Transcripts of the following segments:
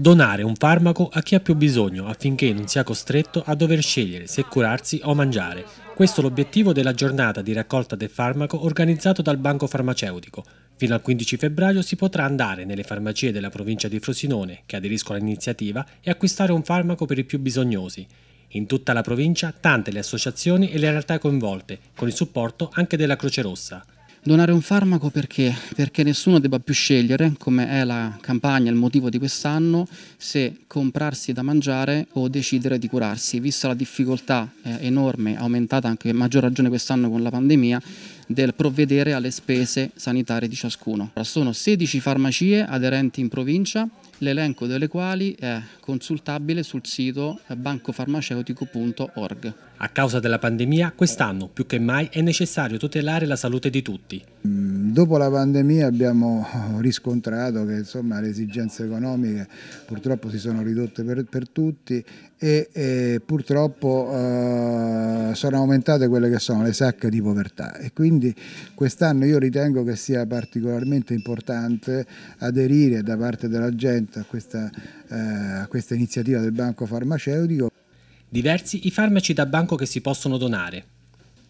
donare un farmaco a chi ha più bisogno affinché non sia costretto a dover scegliere se curarsi o mangiare. Questo è l'obiettivo della giornata di raccolta del farmaco organizzato dal Banco Farmaceutico. Fino al 15 febbraio si potrà andare nelle farmacie della provincia di Frosinone che aderiscono all'iniziativa e acquistare un farmaco per i più bisognosi. In tutta la provincia tante le associazioni e le realtà coinvolte, con il supporto anche della Croce Rossa. Donare un farmaco perché? Perché nessuno debba più scegliere, come è la campagna, il motivo di quest'anno, se comprarsi da mangiare o decidere di curarsi, vista la difficoltà eh, enorme, aumentata anche a maggior ragione quest'anno con la pandemia, del provvedere alle spese sanitarie di ciascuno. Sono 16 farmacie aderenti in provincia, l'elenco delle quali è consultabile sul sito bancofarmaceutico.org. A causa della pandemia, quest'anno più che mai è necessario tutelare la salute di tutti. Mm, dopo la pandemia abbiamo eh, riscontrato che insomma, le esigenze economiche purtroppo si sono ridotte per, per tutti e, e purtroppo eh, sono aumentate quelle che sono le sacche di povertà e quindi quest'anno io ritengo che sia particolarmente importante aderire da parte della gente attento a questa, eh, a questa iniziativa del banco farmaceutico. Diversi i farmaci da banco che si possono donare.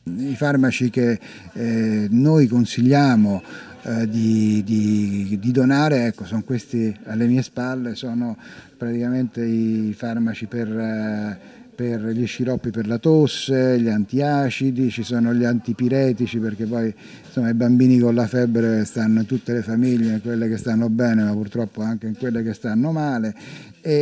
I farmaci che eh, noi consigliamo eh, di, di, di, donare, ecco, sono questi alle mie spalle, sono praticamente i farmaci per eh, per gli sciroppi per la tosse, gli antiacidi, ci sono gli antipiretici perché poi insomma, i bambini con la febbre stanno in tutte le famiglie, in quelle che stanno bene ma purtroppo anche in quelle che stanno male e,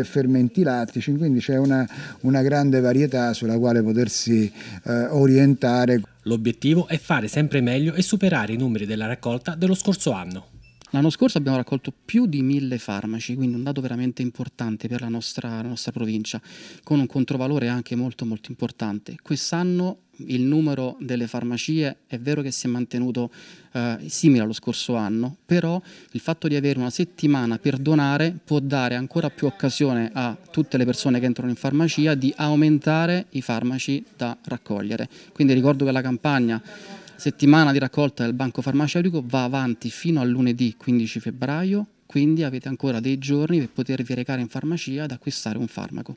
e fermenti lattici, quindi c'è una, una, grande varietà sulla quale potersi eh, orientare. L'obiettivo è fare sempre meglio e superare i numeri della raccolta dello scorso anno. L'anno scorso abbiamo raccolto più di mille farmaci, quindi un dato veramente importante per la nostra, la nostra provincia, con un controvalore anche molto molto importante. Quest'anno il numero delle farmacie è vero che si è mantenuto eh, simile allo scorso anno, però il fatto di avere una settimana per donare può dare ancora più occasione a tutte le persone che entrano in farmacia di aumentare i farmaci da raccogliere. Quindi ricordo che la campagna settimana di raccolta del banco farmaceutico va avanti fino a lunedì 15 febbraio, quindi avete ancora dei giorni per potervi recare in farmacia ad acquistare un farmaco.